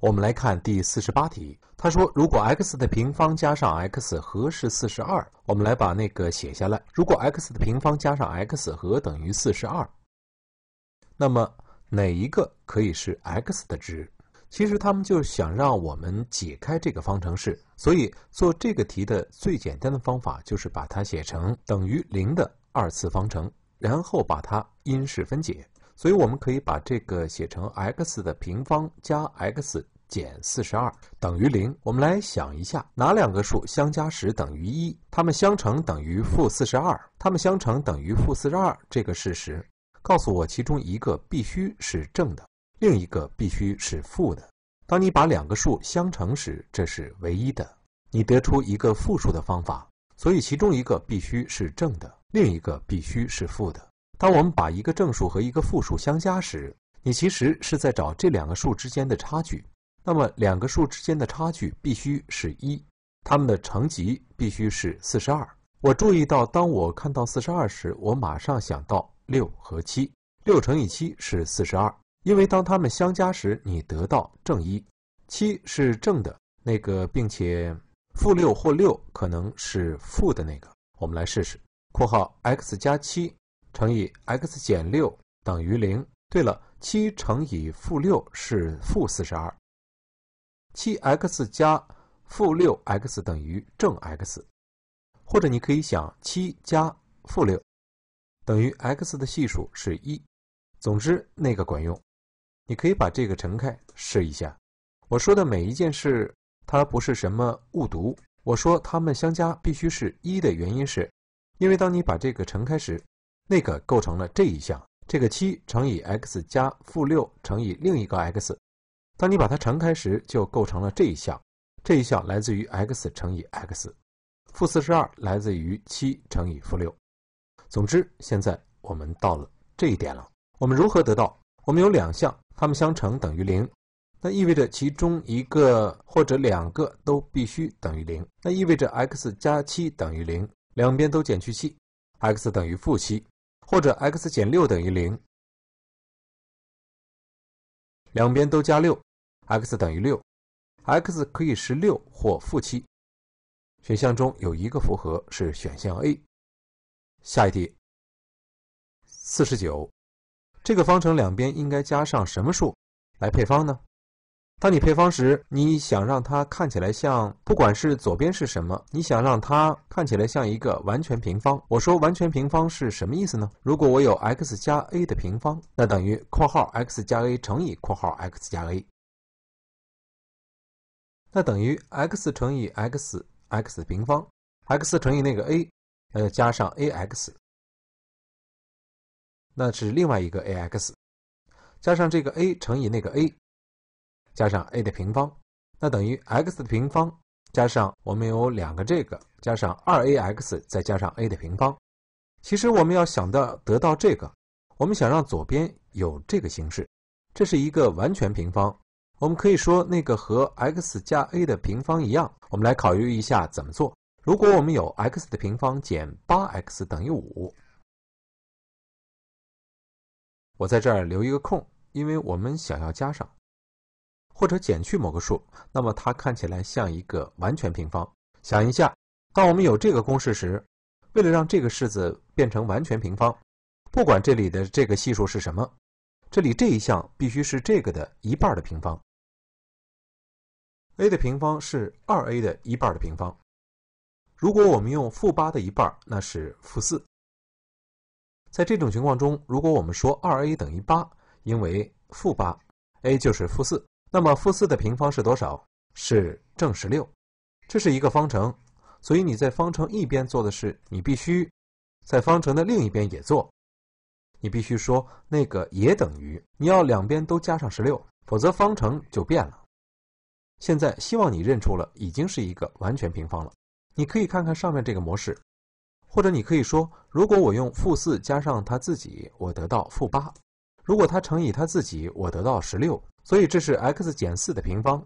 我们来看第四十八题。他说：“如果 x 的平方加上 x 和是四十二，我们来把那个写下来。如果 x 的平方加上 x 和等于四十二，那么哪一个可以是 x 的值？”其实他们就是想让我们解开这个方程式。所以做这个题的最简单的方法就是把它写成等于零的二次方程，然后把它因式分解。所以我们可以把这个写成 x 的平方加 x 减四十二等于零。我们来想一下，哪两个数相加时等于一？它们相乘等于负四十二。它们相乘等于负四十二这个事实告诉我，其中一个必须是正的，另一个必须是负的。当你把两个数相乘时，这是唯一的。你得出一个负数的方法，所以其中一个必须是正的，另一个必须是负的。当我们把一个正数和一个负数相加时，你其实是在找这两个数之间的差距。那么，两个数之间的差距必须是一，它们的乘积必须是四十二。我注意到，当我看到四十二时，我马上想到六和七，六乘以七是四十二，因为当它们相加时，你得到正一，七是正的那个，并且负六或六可能是负的那个。我们来试试，括号 x 加七。乘以 x 减六等于零。对了，七乘以负六是负四十二。七 x 加负六 x 等于正 x，或者你可以想七加负六等于 x 的系数是一。总之那个管用，你可以把这个乘开试一下。我说的每一件事，它不是什么误读。我说它们相加必须是一的原因是，因为当你把这个乘开时。那个构成了这一项，这个七乘以 x 加负六乘以另一个 x，当你把它乘开时，就构成了这一项。这一项来自于 x 乘以 x，负四十二来自于七乘以负六。总之，现在我们到了这一点了。我们如何得到？我们有两项，它们相乘等于零，那意味着其中一个或者两个都必须等于零。那意味着 x 加七等于零，两边都减去七，x 等于负七。或者 x 减六等于零，两边都加六，x 等于六，x 可以是六或负七，选项中有一个符合是选项 A。下一题，四十九，这个方程两边应该加上什么数来配方呢？当你配方时，你想让它看起来像，不管是左边是什么，你想让它看起来像一个完全平方。我说完全平方是什么意思呢？如果我有 x 加 a 的平方，那等于括号 x 加 a 乘以括号 x 加 a，那等于 x 乘以 x，x 平方，x 乘以那个 a，呃加上 ax，那是另外一个 ax，加上这个 a 乘以那个 a。加上 a 的平方，那等于 x 的平方加上我们有两个这个，加上二 ax 再加上 a 的平方。其实我们要想到得到这个，我们想让左边有这个形式，这是一个完全平方。我们可以说那个和 x 加 a 的平方一样。我们来考虑一下怎么做。如果我们有 x 的平方减八 x 等于五，我在这儿留一个空，因为我们想要加上。或者减去某个数，那么它看起来像一个完全平方。想一下，当我们有这个公式时，为了让这个式子变成完全平方，不管这里的这个系数是什么，这里这一项必须是这个的一半的平方。a 的平方是二 a 的一半的平方。如果我们用负八的一半，那是负四。在这种情况中，如果我们说二 a 等于八，因为负八，a 就是负四。那么负四的平方是多少？是正十六，这是一个方程。所以你在方程一边做的事，你必须在方程的另一边也做。你必须说那个也等于，你要两边都加上十六，否则方程就变了。现在希望你认出了，已经是一个完全平方了。你可以看看上面这个模式，或者你可以说，如果我用负四加上它自己，我得到负八；如果它乘以它自己，我得到十六。所以这是 x 减四的平方，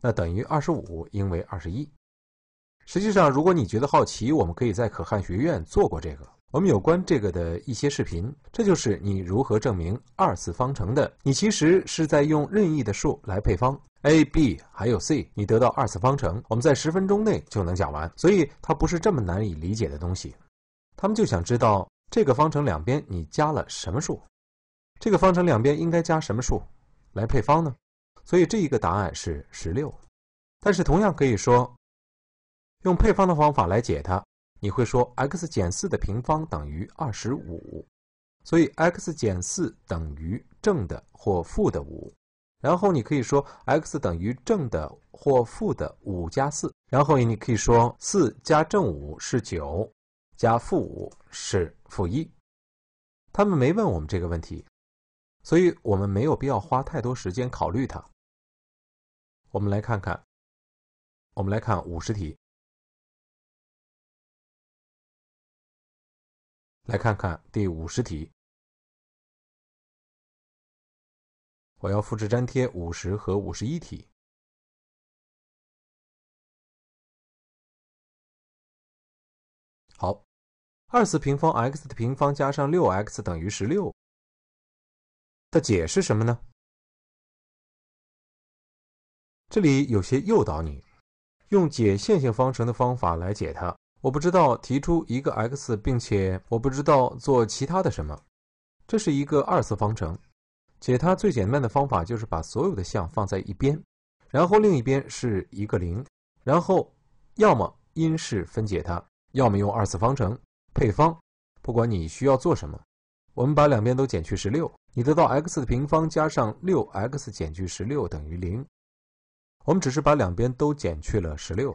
那等于二十五，因为二十一。实际上，如果你觉得好奇，我们可以在可汗学院做过这个。我们有关这个的一些视频，这就是你如何证明二次方程的。你其实是在用任意的数来配方 a、b 还有 c，你得到二次方程。我们在十分钟内就能讲完，所以它不是这么难以理解的东西。他们就想知道这个方程两边你加了什么数，这个方程两边应该加什么数。来配方呢，所以这一个答案是十六，但是同样可以说，用配方的方法来解它，你会说 x 减四的平方等于二十五，所以 x 减四等于正的或负的五，然后你可以说 x 等于正的或负的五加四，然后你可以说四加正五是九，加负五是负一，他们没问我们这个问题。所以我们没有必要花太多时间考虑它。我们来看看，我们来看五十题，来看看第五十题。我要复制粘贴五十和五十一题。好，二次平方 x 的平方加上六 x 等于十六。它解是什么呢？这里有些诱导你用解线性方程的方法来解它。我不知道提出一个 x，并且我不知道做其他的什么。这是一个二次方程，解它最简单的方法就是把所有的项放在一边，然后另一边是一个零，然后要么因式分解它，要么用二次方程配方，不管你需要做什么。我们把两边都减去十六，你得到 x 的平方加上六 x 减去十六等于零。我们只是把两边都减去了十六。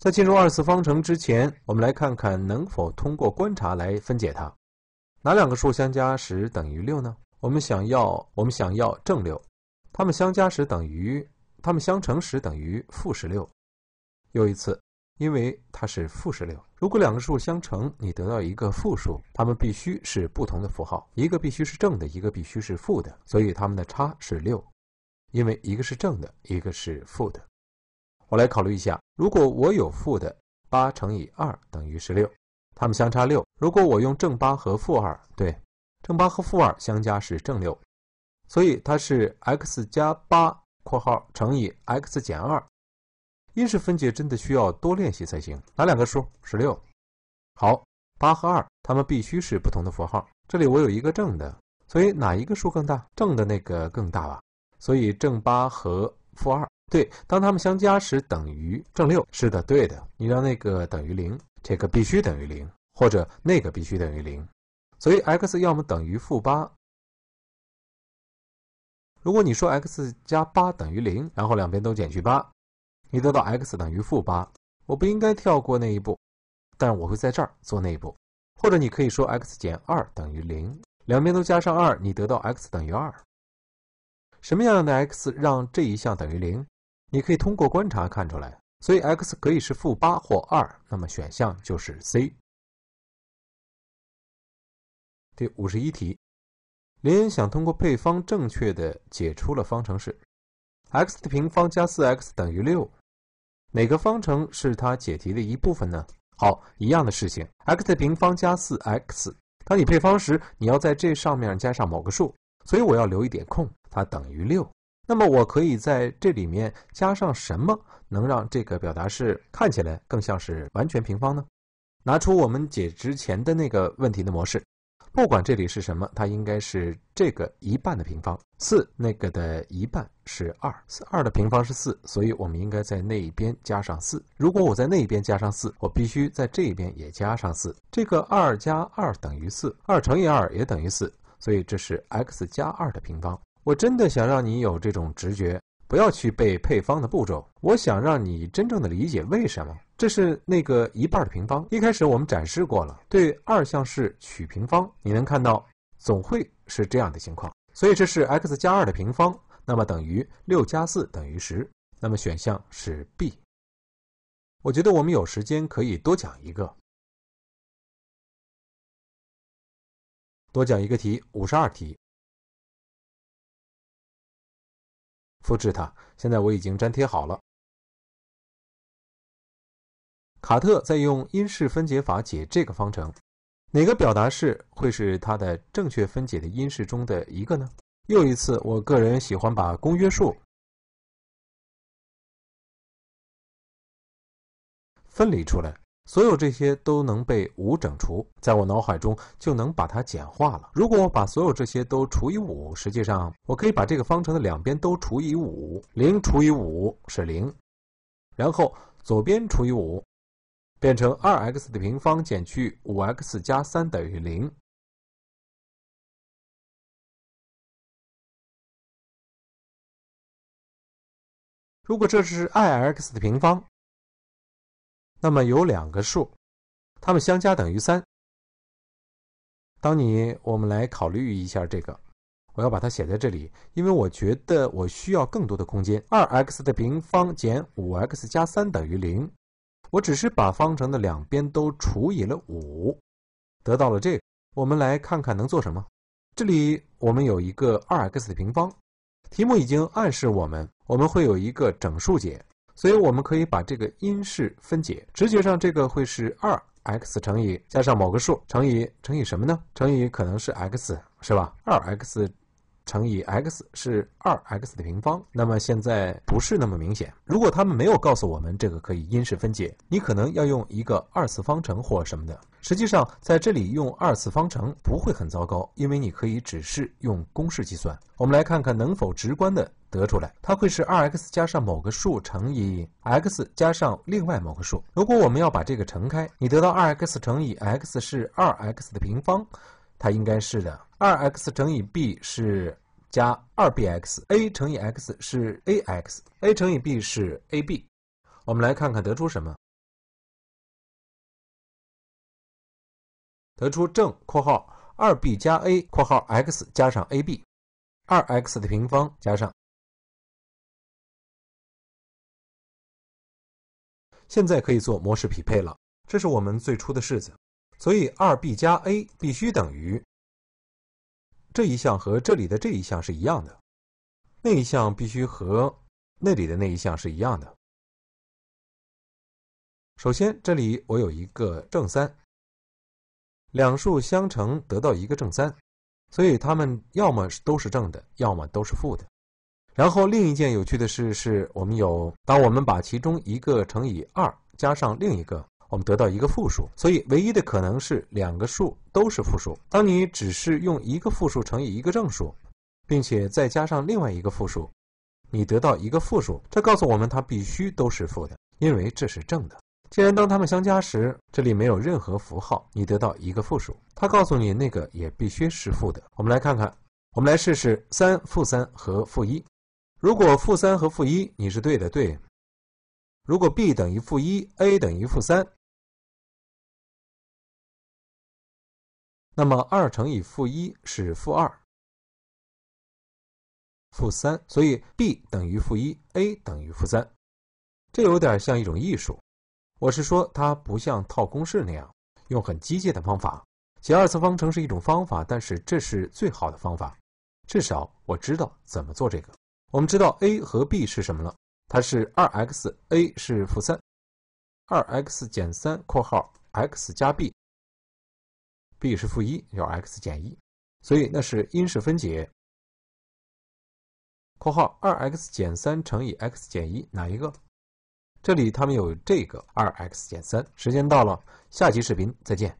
在进入二次方程之前，我们来看看能否通过观察来分解它。哪两个数相加时等于六呢？我们想要我们想要正六，它们相加时等于，它们相乘时等于负十六。又一次。因为它是负十六。如果两个数相乘，你得到一个负数，它们必须是不同的符号，一个必须是正的，一个必须是负的。所以它们的差是六，因为一个是正的，一个是负的。我来考虑一下，如果我有负的八乘以二等于十六，它们相差六。如果我用正八和负二，对，正八和负二相加是正六，所以它是 x 加八括号乘以 x 减二。因式分解真的需要多练习才行。哪两个数？十六。好，八和二，它们必须是不同的符号。这里我有一个正的，所以哪一个数更大？正的那个更大吧。所以正八和负二。对，当它们相加时等于正六。是的，对的。你让那个等于零，这个必须等于零，或者那个必须等于零。所以 x 要么等于负八。如果你说 x 加八等于零，然后两边都减去八。你得到 x 等于负八，我不应该跳过那一步，但我会在这儿做那一步，或者你可以说 x 减二等于零，两边都加上二，你得到 x 等于二。什么样的 x 让这一项等于零？你可以通过观察看出来，所以 x 可以是负八或二，那么选项就是 C。第五十一题，林恩想通过配方正确的解出了方程式 x 的平方加四 x 等于六。哪个方程是它解题的一部分呢？好，一样的事情，x 的平方加四 x，当你配方时，你要在这上面加上某个数，所以我要留一点空，它等于六。那么我可以在这里面加上什么，能让这个表达式看起来更像是完全平方呢？拿出我们解之前的那个问题的模式。不管这里是什么，它应该是这个一半的平方。四那个的一半是二，二的平方是四，所以我们应该在那一边加上四。如果我在那一边加上四，我必须在这边也加上四。这个二加二等于四，二乘以二也等于四，所以这是 x 加二的平方。我真的想让你有这种直觉，不要去背配方的步骤，我想让你真正的理解为什么。这是那个一半的平方。一开始我们展示过了，对二项式取平方，你能看到总会是这样的情况。所以这是 x 加二的平方，那么等于六加四等于十，那么选项是 B。我觉得我们有时间可以多讲一个，多讲一个题，五十二题，复制它，现在我已经粘贴好了。卡特在用因式分解法解这个方程，哪个表达式会是它的正确分解的因式中的一个呢？又一次，我个人喜欢把公约数分离出来，所有这些都能被五整除，在我脑海中就能把它简化了。如果我把所有这些都除以五，实际上我可以把这个方程的两边都除以五，零除以五是零，然后左边除以五。变成二 x 的平方减去五 x 加三等于零。如果这是 i x 的平方，那么有两个数，它们相加等于三。当你我们来考虑一下这个，我要把它写在这里，因为我觉得我需要更多的空间。二 x 的平方减五 x 加三等于零。我只是把方程的两边都除以了五，得到了这个。我们来看看能做什么。这里我们有一个二 x 的平方，题目已经暗示我们我们会有一个整数解，所以我们可以把这个因式分解。直觉上这个会是二 x 乘以加上某个数乘以乘以什么呢？乘以可能是 x 是吧？二 x。乘以 x 是二 x 的平方，那么现在不是那么明显。如果他们没有告诉我们这个可以因式分解，你可能要用一个二次方程或什么的。实际上，在这里用二次方程不会很糟糕，因为你可以只是用公式计算。我们来看看能否直观的得出来，它会是二 x 加上某个数乘以 x 加上另外某个数。如果我们要把这个乘开，你得到二 x 乘以 x 是二 x 的平方，它应该是的。二 x 乘以 b 是。加二 b x a 乘以 x 是 a x a 乘以 b 是 a b，我们来看看得出什么。得出正括号二 b 加 a 括号 x 加上 a b，二 x 的平方加上。现在可以做模式匹配了，这是我们最初的式子，所以二 b 加 a 必须等于。这一项和这里的这一项是一样的，那一项必须和那里的那一项是一样的。首先，这里我有一个正三，两数相乘得到一个正三，所以它们要么都是正的，要么都是负的。然后，另一件有趣的事是我们有，当我们把其中一个乘以二加上另一个。我们得到一个负数，所以唯一的可能是两个数都是负数。当你只是用一个负数乘以一个正数，并且再加上另外一个负数，你得到一个负数，这告诉我们它必须都是负的，因为这是正的。既然当它们相加时，这里没有任何符号，你得到一个负数，它告诉你那个也必须是负的。我们来看看，我们来试试三、负三和负一。如果负三和负一，你是对的，对。如果 b 等于负一，a 等于负三。那么二乘以负一是负二。负三，所以 b 等于负一，a 等于负三。这有点像一种艺术，我是说它不像套公式那样用很机械的方法解二次方程是一种方法，但是这是最好的方法。至少我知道怎么做这个。我们知道 a 和 b 是什么了，它是二 x，a 是负三，二 x 减三括号 x 加 b。b 是负一，有 x 减一，所以那是因式分解。括号二 x 减三乘以 x 减一，哪一个？这里他们有这个二 x 减三。时间到了，下期视频再见。